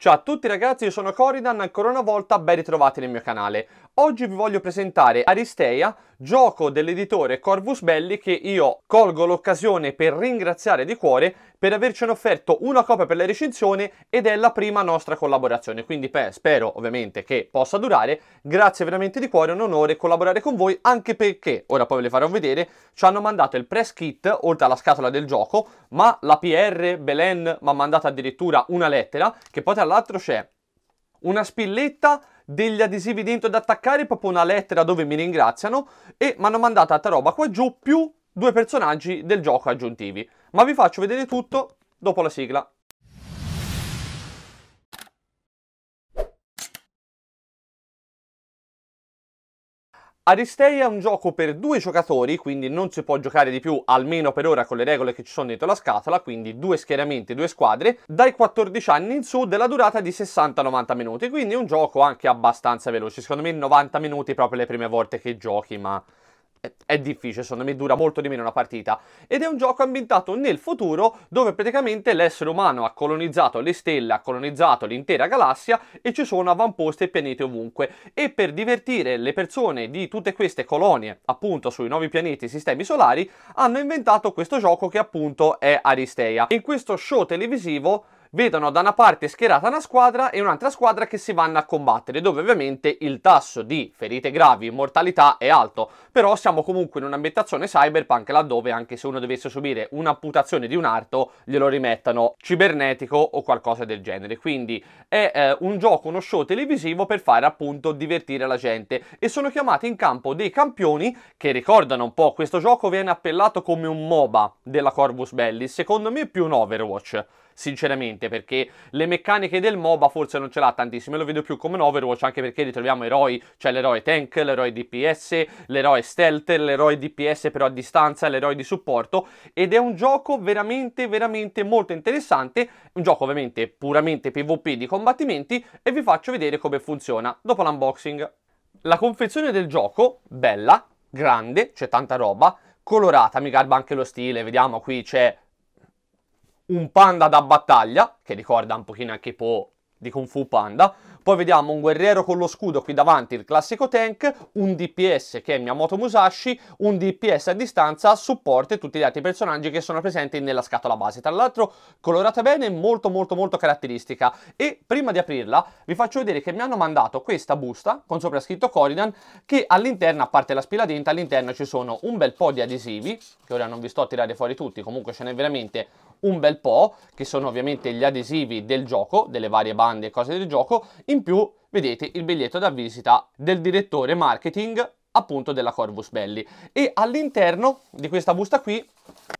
Ciao a tutti ragazzi, io sono Coridan, ancora una volta ben ritrovati nel mio canale. Oggi vi voglio presentare Aristeia, gioco dell'editore Corvus Belli che io colgo l'occasione per ringraziare di cuore per avercene offerto una copia per la recensione ed è la prima nostra collaborazione, quindi beh, spero ovviamente che possa durare, grazie veramente di cuore, è un onore collaborare con voi anche perché, ora poi ve le farò vedere, ci hanno mandato il press kit oltre alla scatola del gioco, ma la PR Belen mi ha mandato addirittura una lettera che poi tra l'altro c'è una spilletta degli adesivi dentro da attaccare, proprio una lettera dove mi ringraziano e mi hanno mandato tanta roba qua giù più due personaggi del gioco aggiuntivi. Ma vi faccio vedere tutto dopo la sigla. Aristeia è un gioco per due giocatori, quindi non si può giocare di più, almeno per ora, con le regole che ci sono dentro la scatola, quindi due schieramenti, due squadre, dai 14 anni in su, della durata di 60-90 minuti, quindi un gioco anche abbastanza veloce, secondo me 90 minuti proprio le prime volte che giochi, ma è difficile, secondo me dura molto di meno una partita ed è un gioco ambientato nel futuro dove praticamente l'essere umano ha colonizzato le stelle, ha colonizzato l'intera galassia e ci sono avamposti e pianeti ovunque e per divertire le persone di tutte queste colonie appunto sui nuovi pianeti e sistemi solari hanno inventato questo gioco che appunto è Aristea. In questo show televisivo vedono da una parte schierata una squadra e un'altra squadra che si vanno a combattere, dove ovviamente il tasso di ferite gravi, mortalità è alto, però siamo comunque in un'ambientazione cyberpunk laddove anche se uno dovesse subire un'amputazione di un arto glielo rimettano cibernetico o qualcosa del genere, quindi è eh, un gioco, uno show televisivo per fare appunto divertire la gente e sono chiamati in campo dei campioni che ricordano un po', questo gioco viene appellato come un MOBA della Corvus Belli, secondo me è più un Overwatch sinceramente, perché le meccaniche del MOBA forse non ce l'ha tantissimo. tantissime, lo vedo più come un Overwatch, anche perché ritroviamo eroi, cioè l'eroe tank, l'eroe DPS, l'eroe stealth, l'eroe DPS però a distanza, l'eroe di supporto, ed è un gioco veramente, veramente molto interessante, un gioco ovviamente puramente PvP di combattimenti, e vi faccio vedere come funziona dopo l'unboxing. La confezione del gioco, bella, grande, c'è tanta roba, colorata, mi garba anche lo stile, vediamo qui c'è un panda da battaglia, che ricorda un pochino anche Po di Kung Fu Panda, poi vediamo un guerriero con lo scudo qui davanti, il classico tank, un DPS che è Miyamoto Musashi, un DPS a distanza, supporto e tutti gli altri personaggi che sono presenti nella scatola base. Tra l'altro colorata bene, molto molto molto caratteristica. E prima di aprirla vi faccio vedere che mi hanno mandato questa busta con sopra scritto Corridan che all'interno, a parte la spiladenta, all'interno ci sono un bel po' di adesivi, che ora non vi sto a tirare fuori tutti, comunque ce n'è veramente un bel po', che sono ovviamente gli adesivi del gioco, delle varie bande e cose del gioco, in in più vedete il biglietto da visita del direttore marketing appunto della Corvus Belli e all'interno di questa busta qui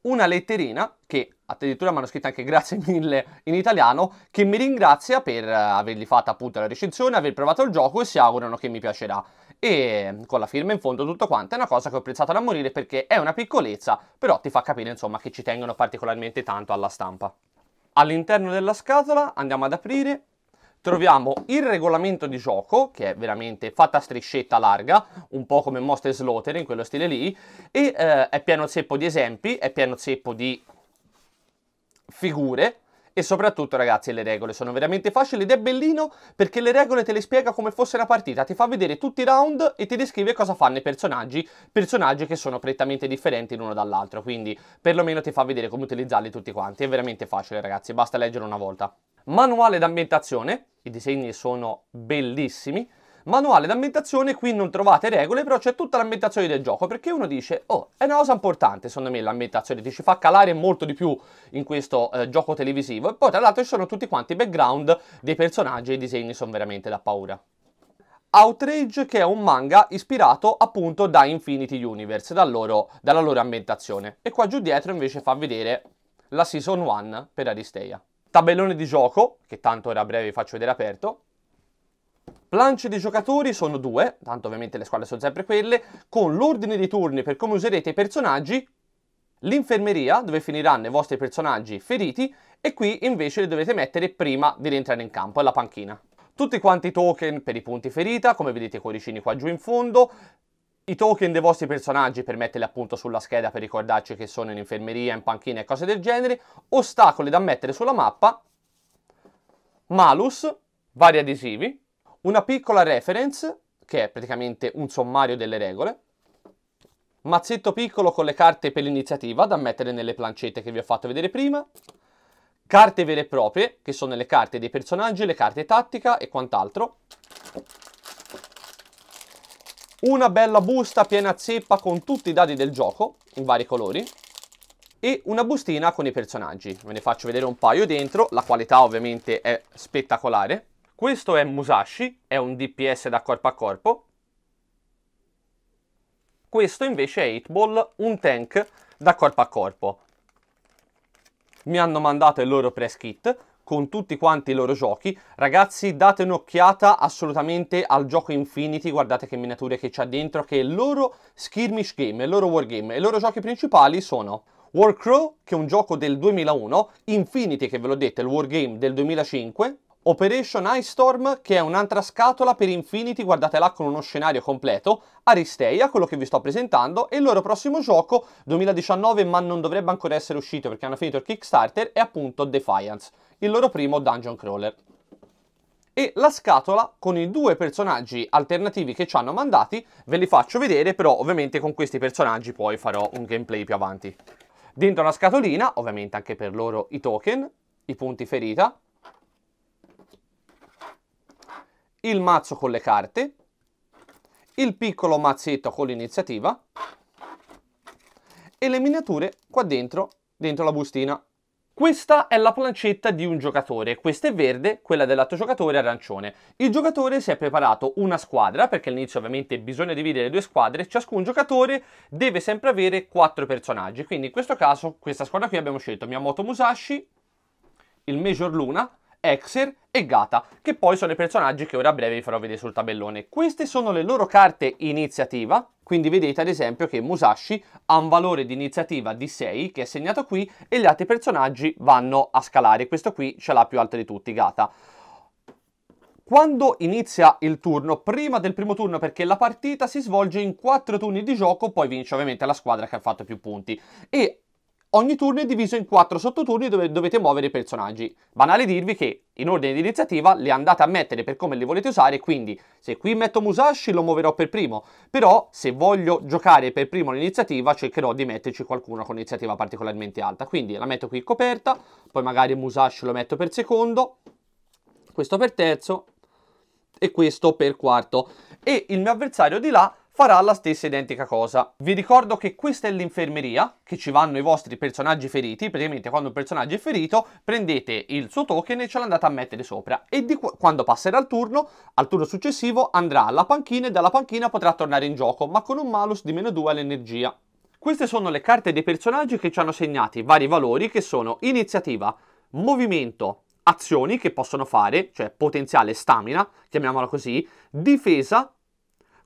una letterina che addirittura mi hanno scritto anche grazie mille in italiano che mi ringrazia per avergli fatto appunto la recensione, aver provato il gioco e si augurano che mi piacerà e con la firma in fondo tutto quanto è una cosa che ho apprezzato da morire perché è una piccolezza però ti fa capire insomma che ci tengono particolarmente tanto alla stampa. All'interno della scatola andiamo ad aprire troviamo il regolamento di gioco, che è veramente fatta a striscetta larga, un po' come Monster Slaughter in quello stile lì, e eh, è pieno zeppo di esempi, è pieno zeppo di figure, e soprattutto ragazzi le regole sono veramente facili ed è bellino perché le regole te le spiega come fosse una partita, ti fa vedere tutti i round e ti descrive cosa fanno i personaggi, personaggi che sono prettamente differenti l'uno dall'altro, quindi perlomeno ti fa vedere come utilizzarli tutti quanti, è veramente facile ragazzi, basta leggere una volta. Manuale d'ambientazione, i disegni sono bellissimi, Manuale d'ambientazione, qui non trovate regole, però c'è tutta l'ambientazione del gioco, perché uno dice, oh, è una cosa importante secondo me l'ambientazione, ti ci fa calare molto di più in questo eh, gioco televisivo. E poi tra l'altro ci sono tutti quanti i background dei personaggi e i disegni sono veramente da paura. Outrage che è un manga ispirato appunto da Infinity Universe, dal loro, dalla loro ambientazione. E qua giù dietro invece fa vedere la Season 1 per Aristeia. Tabellone di gioco, che tanto era breve vi faccio vedere aperto, Planche di giocatori sono due, tanto ovviamente le squadre sono sempre quelle, con l'ordine di turni per come userete i personaggi, l'infermeria dove finiranno i vostri personaggi feriti e qui invece li dovete mettere prima di rientrare in campo, alla panchina. Tutti quanti i token per i punti ferita, come vedete i cuoricini qua giù in fondo, i token dei vostri personaggi per metterli appunto sulla scheda per ricordarci che sono in infermeria, in panchina e cose del genere, ostacoli da mettere sulla mappa, malus, vari adesivi, una piccola reference, che è praticamente un sommario delle regole, mazzetto piccolo con le carte per l'iniziativa da mettere nelle plancette che vi ho fatto vedere prima, carte vere e proprie, che sono le carte dei personaggi, le carte tattica e quant'altro, una bella busta piena zeppa con tutti i dadi del gioco, in vari colori, e una bustina con i personaggi. Ve ne faccio vedere un paio dentro, la qualità ovviamente è spettacolare. Questo è Musashi, è un DPS da corpo a corpo. Questo invece è 8 un tank da corpo a corpo. Mi hanno mandato il loro press kit con tutti quanti i loro giochi. Ragazzi date un'occhiata assolutamente al gioco Infinity, guardate che miniature che c'ha dentro, che è il loro skirmish game, il loro wargame, i loro giochi principali sono Warcrow, che è un gioco del 2001, Infinity, che ve l'ho detto, è il wargame del 2005, Operation Ice Storm, che è un'altra scatola per Infinity, guardate là con uno scenario completo, Aristeia, quello che vi sto presentando, e il loro prossimo gioco, 2019 ma non dovrebbe ancora essere uscito perché hanno finito il Kickstarter, è appunto Defiance, il loro primo dungeon crawler. E la scatola con i due personaggi alternativi che ci hanno mandati ve li faccio vedere, però ovviamente con questi personaggi poi farò un gameplay più avanti. Dentro la scatolina, ovviamente anche per loro i token, i punti ferita, il mazzo con le carte, il piccolo mazzetto con l'iniziativa e le miniature qua dentro, dentro la bustina. Questa è la plancetta di un giocatore, questa è verde, quella dell'altro giocatore è arancione. Il giocatore si è preparato una squadra, perché all'inizio ovviamente bisogna dividere le due squadre, ciascun giocatore deve sempre avere quattro personaggi, quindi in questo caso questa squadra qui abbiamo scelto Miyamoto Musashi, il Major Luna, Exer e Gata, che poi sono i personaggi che ora a breve vi farò vedere sul tabellone. Queste sono le loro carte iniziativa, quindi vedete ad esempio che Musashi ha un valore di iniziativa di 6 che è segnato qui e gli altri personaggi vanno a scalare, questo qui ce l'ha più alto di tutti, Gata. Quando inizia il turno, prima del primo turno perché la partita si svolge in 4 turni di gioco, poi vince ovviamente la squadra che ha fatto più punti. E Ogni turno è diviso in quattro sottoturni dove dovete muovere i personaggi. Banale dirvi che in ordine di iniziativa le andate a mettere per come li volete usare, quindi se qui metto Musashi lo muoverò per primo, però se voglio giocare per primo l'iniziativa cercherò di metterci qualcuno con iniziativa particolarmente alta, quindi la metto qui coperta, poi magari Musashi lo metto per secondo, questo per terzo e questo per quarto e il mio avversario di là farà la stessa identica cosa. Vi ricordo che questa è l'infermeria, che ci vanno i vostri personaggi feriti, praticamente quando un personaggio è ferito prendete il suo token e ce l'andate a mettere sopra e quando passerà il turno, al turno successivo andrà alla panchina e dalla panchina potrà tornare in gioco, ma con un malus di meno 2 all'energia. Queste sono le carte dei personaggi che ci hanno segnati vari valori che sono iniziativa, movimento, azioni che possono fare, cioè potenziale stamina, chiamiamola così, difesa,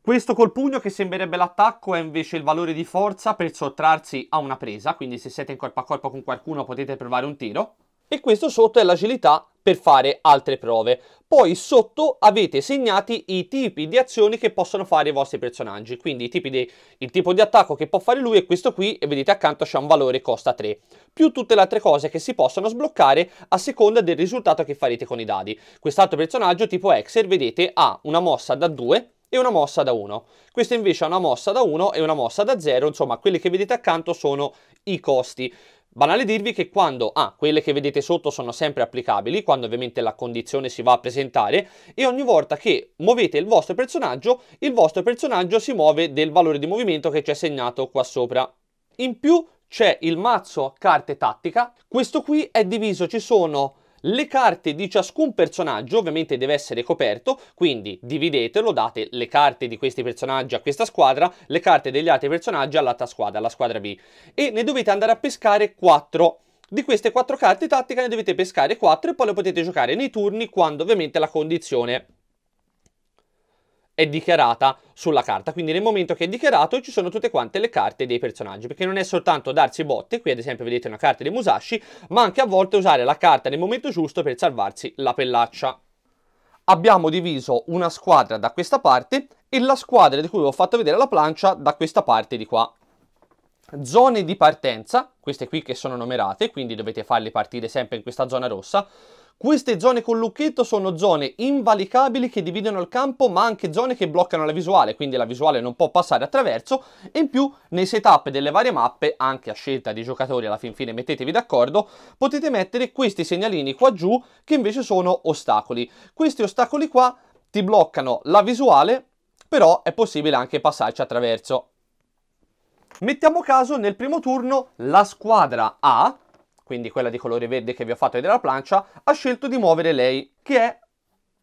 questo col pugno che sembrerebbe l'attacco è invece il valore di forza per sottrarsi a una presa, quindi se siete in corpo a corpo con qualcuno potete provare un tiro. E questo sotto è l'agilità per fare altre prove. Poi sotto avete segnati i tipi di azioni che possono fare i vostri personaggi, quindi di, il tipo di attacco che può fare lui è questo qui e vedete accanto c'è un valore costa 3, più tutte le altre cose che si possono sbloccare a seconda del risultato che farete con i dadi. Quest'altro personaggio tipo Exer vedete ha una mossa da 2 e una mossa da 1. Questa invece ha una mossa da 1 e una mossa da 0, insomma quelli che vedete accanto sono i costi. Banale dirvi che quando ah, quelle che vedete sotto sono sempre applicabili, quando ovviamente la condizione si va a presentare e ogni volta che muovete il vostro personaggio, il vostro personaggio si muove del valore di movimento che c'è segnato qua sopra. In più c'è il mazzo carte tattica, questo qui è diviso, ci sono le carte di ciascun personaggio ovviamente deve essere coperto, quindi dividetelo, date le carte di questi personaggi a questa squadra, le carte degli altri personaggi all'altra squadra, alla squadra B, e ne dovete andare a pescare 4. Di queste 4 carte tattica ne dovete pescare 4 e poi le potete giocare nei turni quando ovviamente la condizione è dichiarata sulla carta, quindi nel momento che è dichiarato ci sono tutte quante le carte dei personaggi, perché non è soltanto darsi botte, qui ad esempio vedete una carta dei Musashi, ma anche a volte usare la carta nel momento giusto per salvarsi la pellaccia. Abbiamo diviso una squadra da questa parte e la squadra di cui vi ho fatto vedere la plancia da questa parte di qua zone di partenza, queste qui che sono numerate, quindi dovete farle partire sempre in questa zona rossa. Queste zone con lucchetto sono zone invalicabili che dividono il campo ma anche zone che bloccano la visuale, quindi la visuale non può passare attraverso e in più nei setup delle varie mappe, anche a scelta dei giocatori alla fin fine mettetevi d'accordo, potete mettere questi segnalini qua giù che invece sono ostacoli. Questi ostacoli qua ti bloccano la visuale però è possibile anche passarci attraverso Mettiamo caso nel primo turno la squadra A, quindi quella di colore verde che vi ho fatto vedere la plancia, ha scelto di muovere lei, che è,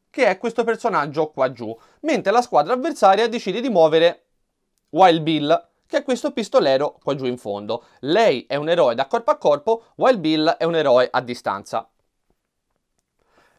che è questo personaggio qua giù, mentre la squadra avversaria decide di muovere Wild Bill, che è questo pistolero qua giù in fondo. Lei è un eroe da corpo a corpo, Wild Bill è un eroe a distanza.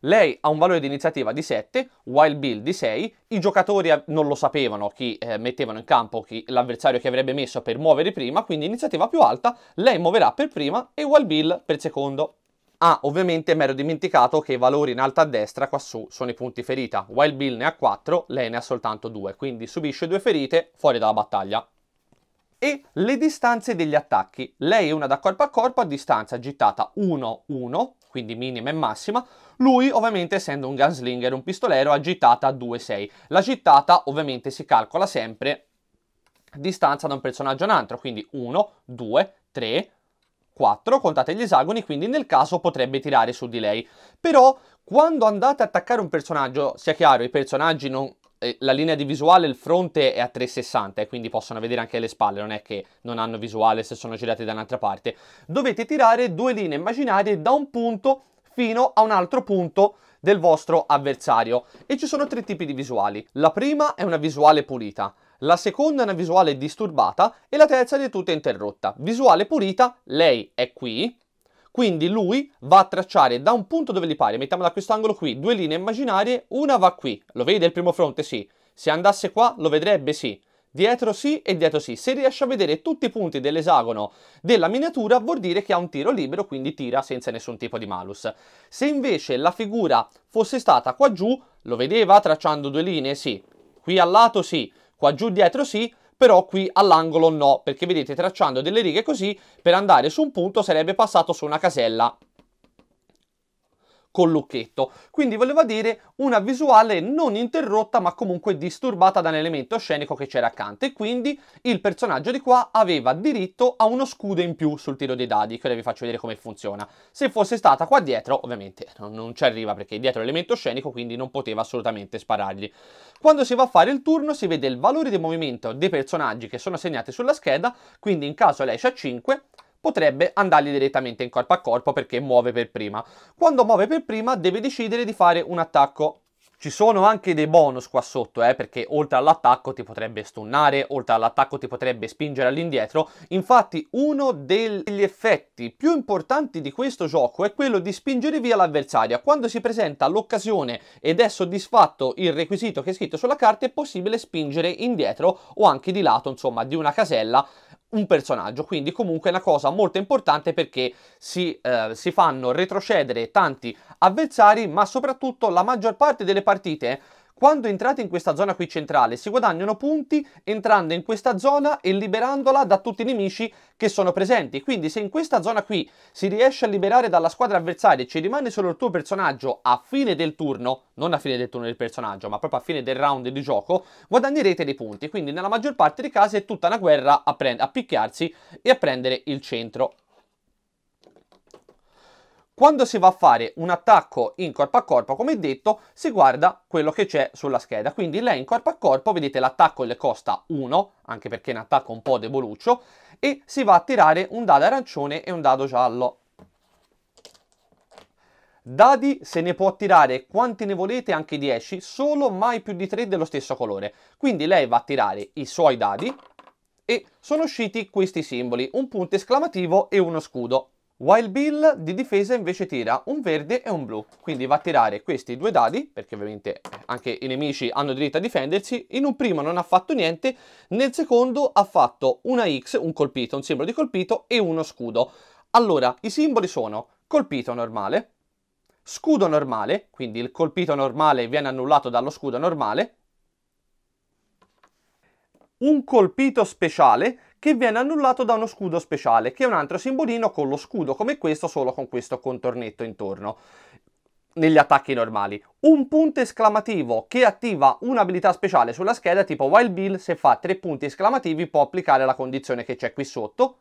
Lei ha un valore di iniziativa di 7, Wild Bill di 6, i giocatori non lo sapevano chi eh, mettevano in campo l'avversario che avrebbe messo per muovere prima, quindi iniziativa più alta, lei muoverà per prima e Wild Bill per secondo. Ah, ovviamente mi ero dimenticato che i valori in alto a destra quassù sono i punti ferita. Wild Bill ne ha 4, lei ne ha soltanto 2, quindi subisce due ferite fuori dalla battaglia. E le distanze degli attacchi. Lei è una da corpo a corpo a distanza gittata 1-1, quindi minima e massima, lui ovviamente essendo un gunslinger, un pistolero, ha gittata a 2,6. La gittata ovviamente si calcola sempre distanza da un personaggio a un altro, quindi 1, 2, 3, 4, contate gli esagoni, quindi nel caso potrebbe tirare su di lei. Però quando andate ad attaccare un personaggio, sia chiaro, i personaggi non, eh, la linea di visuale, il fronte è a 360 e eh, quindi possono vedere anche le spalle, non è che non hanno visuale se sono girati da un'altra parte. Dovete tirare due linee immaginarie da un punto fino a un altro punto del vostro avversario e ci sono tre tipi di visuali. La prima è una visuale pulita, la seconda è una visuale disturbata e la terza è tutta interrotta. Visuale pulita, lei è qui, quindi lui va a tracciare da un punto dove gli pare, mettiamo da questo angolo qui, due linee immaginarie, una va qui, lo vede il primo fronte? Sì. Se andasse qua lo vedrebbe? Sì dietro sì e dietro sì. Se riesce a vedere tutti i punti dell'esagono della miniatura vuol dire che ha un tiro libero, quindi tira senza nessun tipo di malus. Se invece la figura fosse stata qua giù, lo vedeva tracciando due linee? Sì. Qui al lato sì, qua giù dietro sì, però qui all'angolo no, perché vedete tracciando delle righe così, per andare su un punto sarebbe passato su una casella col lucchetto. Quindi voleva dire una visuale non interrotta ma comunque disturbata dall'elemento scenico che c'era accanto e quindi il personaggio di qua aveva diritto a uno scudo in più sul tiro dei dadi, che ora vi faccio vedere come funziona. Se fosse stata qua dietro, ovviamente non ci arriva perché è dietro l'elemento scenico, quindi non poteva assolutamente sparargli. Quando si va a fare il turno si vede il valore di movimento dei personaggi che sono segnati sulla scheda, quindi in caso lei c'ha 5, potrebbe andargli direttamente in corpo a corpo perché muove per prima. Quando muove per prima deve decidere di fare un attacco ci sono anche dei bonus qua sotto, eh, perché oltre all'attacco ti potrebbe stunnare, oltre all'attacco ti potrebbe spingere all'indietro. Infatti uno degli effetti più importanti di questo gioco è quello di spingere via l'avversario. Quando si presenta l'occasione ed è soddisfatto il requisito che è scritto sulla carta è possibile spingere indietro o anche di lato, insomma, di una casella un personaggio, quindi comunque è una cosa molto importante perché si, eh, si fanno retrocedere tanti avversari, ma soprattutto la maggior parte delle partite quando entrate in questa zona qui centrale si guadagnano punti entrando in questa zona e liberandola da tutti i nemici che sono presenti. Quindi se in questa zona qui si riesce a liberare dalla squadra avversaria e ci rimane solo il tuo personaggio a fine del turno, non a fine del turno del personaggio, ma proprio a fine del round di gioco, guadagnerete dei punti. Quindi nella maggior parte dei casi è tutta una guerra a, a picchiarsi e a prendere il centro. Quando si va a fare un attacco in corpo a corpo, come detto, si guarda quello che c'è sulla scheda. Quindi lei in corpo a corpo, vedete l'attacco le costa 1, anche perché è un attacco un po' deboluccio, e si va a tirare un dado arancione e un dado giallo. Dadi se ne può tirare quanti ne volete, anche 10, solo mai più di 3 dello stesso colore. Quindi lei va a tirare i suoi dadi e sono usciti questi simboli, un punto esclamativo e uno scudo. Wild Bill di difesa invece tira un verde e un blu, quindi va a tirare questi due dadi, perché ovviamente anche i nemici hanno diritto a difendersi, in un primo non ha fatto niente, nel secondo ha fatto una X, un colpito, un simbolo di colpito e uno scudo. Allora, i simboli sono colpito normale, scudo normale, quindi il colpito normale viene annullato dallo scudo normale, un colpito speciale, che viene annullato da uno scudo speciale, che è un altro simbolino con lo scudo come questo, solo con questo contornetto intorno negli attacchi normali. Un punto esclamativo che attiva un'abilità speciale sulla scheda tipo Wild Bill, se fa tre punti esclamativi può applicare la condizione che c'è qui sotto.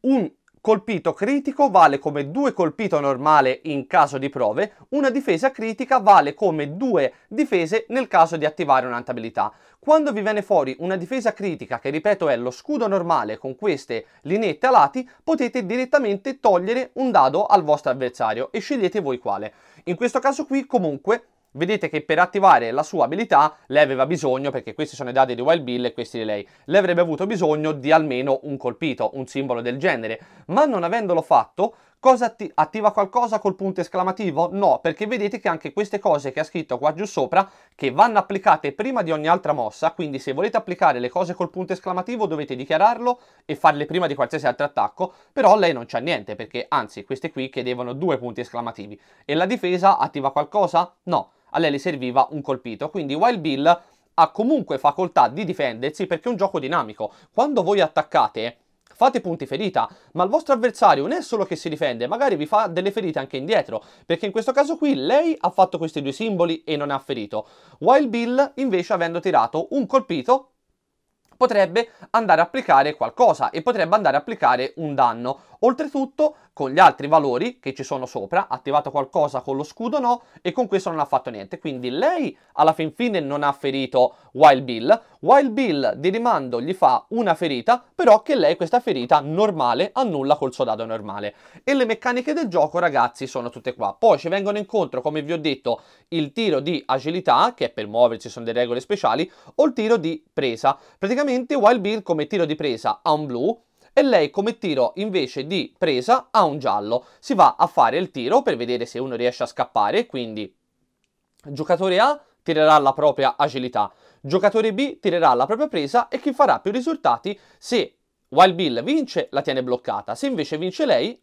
Un Colpito critico vale come due colpito normale in caso di prove, una difesa critica vale come due difese nel caso di attivare un'antabilità. Quando vi viene fuori una difesa critica, che ripeto è lo scudo normale con queste linette alati, potete direttamente togliere un dado al vostro avversario e scegliete voi quale. In questo caso qui comunque Vedete che per attivare la sua abilità lei aveva bisogno, perché questi sono i dadi di Wild Bill e questi di lei, lei avrebbe avuto bisogno di almeno un colpito, un simbolo del genere, ma non avendolo fatto Cosa atti attiva qualcosa col punto esclamativo? No, perché vedete che anche queste cose che ha scritto qua giù sopra, che vanno applicate prima di ogni altra mossa, quindi se volete applicare le cose col punto esclamativo dovete dichiararlo e farle prima di qualsiasi altro attacco, però lei non c'ha niente, perché anzi queste qui chiedevano due punti esclamativi. E la difesa attiva qualcosa? No, a lei le serviva un colpito, quindi Wild Bill ha comunque facoltà di difendersi perché è un gioco dinamico. Quando voi attaccate fate punti ferita, ma il vostro avversario non è solo che si difende, magari vi fa delle ferite anche indietro, perché in questo caso qui lei ha fatto questi due simboli e non ha ferito. Wild Bill invece avendo tirato un colpito potrebbe andare a applicare qualcosa e potrebbe andare a applicare un danno. Oltretutto, con gli altri valori che ci sono sopra, ha attivato qualcosa con lo scudo no, e con questo non ha fatto niente. Quindi lei alla fin fine non ha ferito Wild Bill. Wild Bill di rimando gli fa una ferita, però che lei questa ferita normale annulla col suo dado normale. E le meccaniche del gioco, ragazzi, sono tutte qua. Poi ci vengono incontro, come vi ho detto, il tiro di agilità, che è per muoversi, sono delle regole speciali, o il tiro di presa. Praticamente Wild Bill come tiro di presa ha un blu, e lei come tiro invece di presa ha un giallo. Si va a fare il tiro per vedere se uno riesce a scappare, quindi giocatore A tirerà la propria agilità, giocatore B tirerà la propria presa e chi farà più risultati se Wild Bill vince la tiene bloccata, se invece vince lei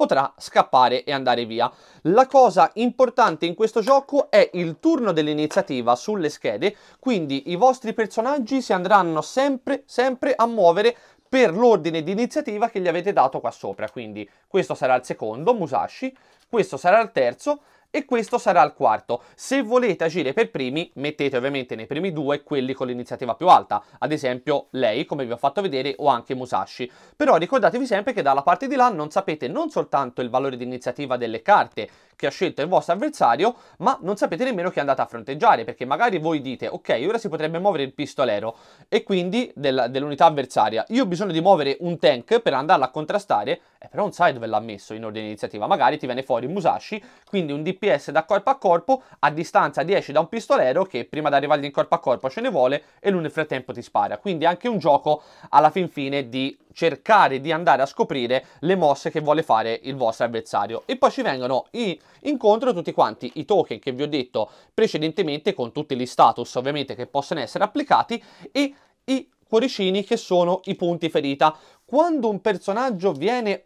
potrà scappare e andare via. La cosa importante in questo gioco è il turno dell'iniziativa sulle schede, quindi i vostri personaggi si andranno sempre, sempre a muovere per l'ordine di iniziativa che gli avete dato qua sopra. Quindi questo sarà il secondo, Musashi, questo sarà il terzo, e questo sarà il quarto. Se volete agire per primi, mettete ovviamente nei primi due quelli con l'iniziativa più alta, ad esempio lei, come vi ho fatto vedere, o anche Musashi. Però ricordatevi sempre che dalla parte di là non sapete non soltanto il valore di iniziativa delle carte che ha scelto il vostro avversario, ma non sapete nemmeno chi andate a fronteggiare, perché magari voi dite, ok, ora si potrebbe muovere il pistolero, e quindi del, dell'unità avversaria. Io ho bisogno di muovere un tank per andarla a contrastare, eh, però non sai dove l'ha messo in ordine di iniziativa, magari ti viene fuori Musashi, quindi un DP DPS da corpo a corpo a distanza 10 da un pistolero che prima di arrivargli in corpo a corpo ce ne vuole e lui nel frattempo ti spara. Quindi anche un gioco alla fin fine di cercare di andare a scoprire le mosse che vuole fare il vostro avversario. E poi ci vengono i, incontro tutti quanti i token che vi ho detto precedentemente con tutti gli status ovviamente che possono essere applicati e i cuoricini che sono i punti ferita. Quando un personaggio viene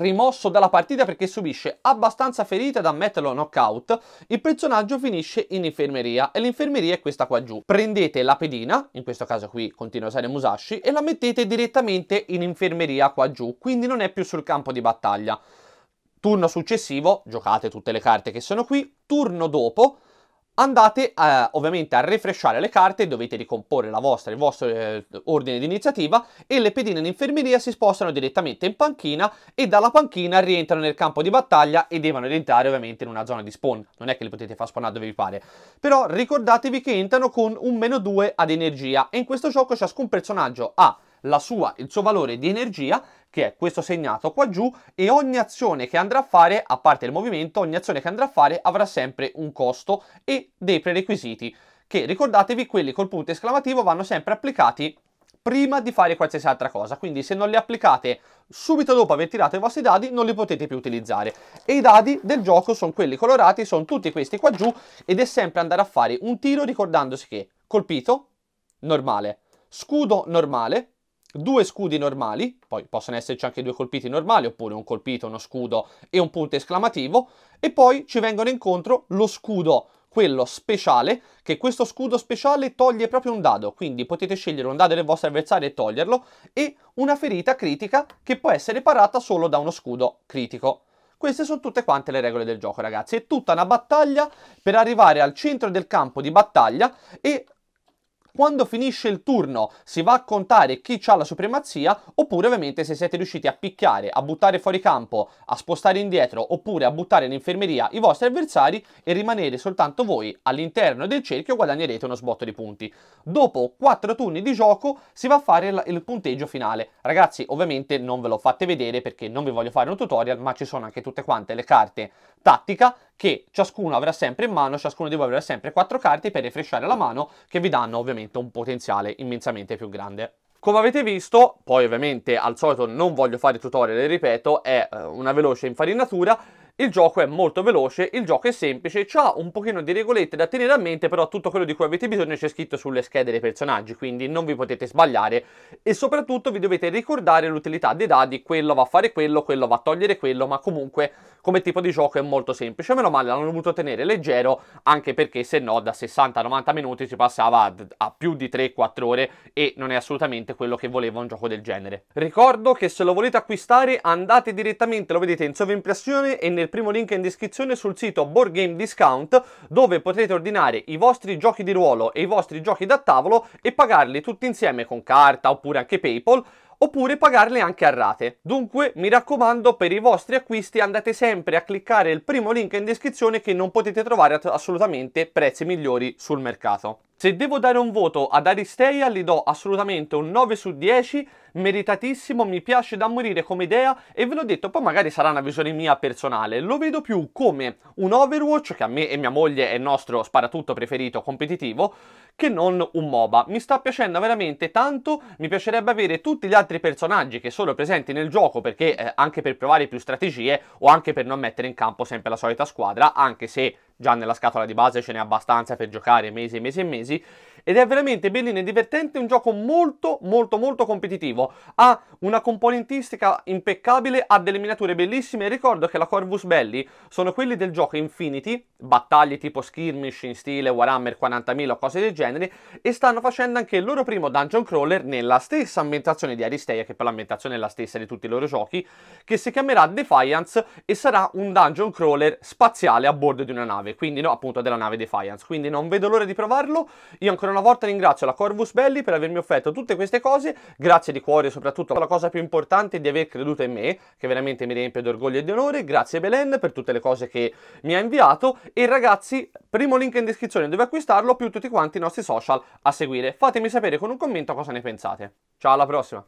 rimosso dalla partita perché subisce abbastanza ferite da metterlo knockout, il personaggio finisce in infermeria e l'infermeria è questa qua giù. Prendete la pedina, in questo caso qui continua a essere Musashi, e la mettete direttamente in infermeria qua giù, quindi non è più sul campo di battaglia. Turno successivo, giocate tutte le carte che sono qui, turno dopo Andate eh, ovviamente a refreshare le carte, dovete ricomporre la vostra, il vostro eh, ordine di iniziativa e le pedine in infermeria si spostano direttamente in panchina e dalla panchina rientrano nel campo di battaglia e devono rientrare ovviamente in una zona di spawn. Non è che li potete far spawnare dove vi pare. Però ricordatevi che entrano con un meno 2 ad energia e in questo gioco ciascun personaggio ha la sua, il suo valore di energia che è questo segnato qua giù e ogni azione che andrà a fare, a parte il movimento, ogni azione che andrà a fare avrà sempre un costo e dei prerequisiti che ricordatevi quelli col punto esclamativo vanno sempre applicati prima di fare qualsiasi altra cosa, quindi se non li applicate subito dopo aver tirato i vostri dadi non li potete più utilizzare. E i dadi del gioco sono quelli colorati, sono tutti questi qua giù ed è sempre andare a fare un tiro ricordandosi che colpito normale, scudo normale, due scudi normali, poi possono esserci anche due colpiti normali, oppure un colpito, uno scudo e un punto esclamativo, e poi ci vengono incontro lo scudo, quello speciale, che questo scudo speciale toglie proprio un dado, quindi potete scegliere un dado del vostro avversario e toglierlo, e una ferita critica che può essere parata solo da uno scudo critico. Queste sono tutte quante le regole del gioco, ragazzi. È tutta una battaglia per arrivare al centro del campo di battaglia e quando finisce il turno si va a contare chi ha la supremazia, oppure ovviamente se siete riusciti a picchiare, a buttare fuori campo, a spostare indietro, oppure a buttare in infermeria i vostri avversari e rimanere soltanto voi all'interno del cerchio guadagnerete uno sbotto di punti. Dopo 4 turni di gioco si va a fare il, il punteggio finale. Ragazzi, ovviamente non ve lo fate vedere perché non vi voglio fare un tutorial, ma ci sono anche tutte quante le carte tattica che ciascuno avrà sempre in mano, ciascuno di voi avrà sempre 4 carte per refresciare la mano che vi danno ovviamente un potenziale immensamente più grande. Come avete visto, poi ovviamente al solito non voglio fare tutorial, ripeto, è eh, una veloce infarinatura, il gioco è molto veloce, il gioco è semplice, ha un pochino di regolette da tenere a mente, però tutto quello di cui avete bisogno c'è scritto sulle schede dei personaggi, quindi non vi potete sbagliare e soprattutto vi dovete ricordare l'utilità dei dadi, quello va a fare quello, quello va a togliere quello, ma comunque come tipo di gioco è molto semplice, meno male l'hanno dovuto tenere leggero, anche perché se no da 60-90 minuti si passava a, a più di 3-4 ore e non è assolutamente quello che voleva un gioco del genere. Ricordo che se lo volete acquistare andate direttamente, lo vedete in sovrimpressione e nel nel primo link in descrizione sul sito Board Game Discount dove potrete ordinare i vostri giochi di ruolo e i vostri giochi da tavolo e pagarli tutti insieme con carta oppure anche PayPal oppure pagarle anche a rate. Dunque, mi raccomando, per i vostri acquisti andate sempre a cliccare il primo link in descrizione che non potete trovare assolutamente prezzi migliori sul mercato. Se devo dare un voto ad Aristeia, gli do assolutamente un 9 su 10 meritatissimo, mi piace da morire come idea e ve l'ho detto, poi magari sarà una visione mia personale, lo vedo più come un Overwatch, che a me e mia moglie è il nostro sparatutto preferito competitivo, che non un MOBA. Mi sta piacendo veramente tanto, mi piacerebbe avere tutti gli altri personaggi che sono presenti nel gioco, perché eh, anche per provare più strategie o anche per non mettere in campo sempre la solita squadra, anche se già nella scatola di base ce n'è abbastanza per giocare mesi e mesi e mesi, ed è veramente bellino e divertente, un gioco molto molto molto competitivo. Ha una componentistica impeccabile, ha delle miniature bellissime, ricordo che la Corvus Belli sono quelli del gioco Infinity, battaglie tipo skirmish in stile Warhammer 40.000 o cose del genere, e stanno facendo anche il loro primo dungeon crawler nella stessa ambientazione di Aristeia, che per l'ambientazione è la stessa di tutti i loro giochi, che si chiamerà Defiance e sarà un dungeon crawler spaziale a bordo di una nave, quindi no, appunto della nave Defiance. Quindi non vedo l'ora di provarlo, io ancora una volta ringrazio la Corvus Belli per avermi offerto tutte queste cose, grazie di cuore soprattutto la cosa più importante di aver creduto in me, che veramente mi riempie d'orgoglio e di onore, grazie Belen per tutte le cose che mi ha inviato e ragazzi, primo link in descrizione dove acquistarlo, più tutti quanti i nostri social a seguire. Fatemi sapere con un commento cosa ne pensate. Ciao, alla prossima!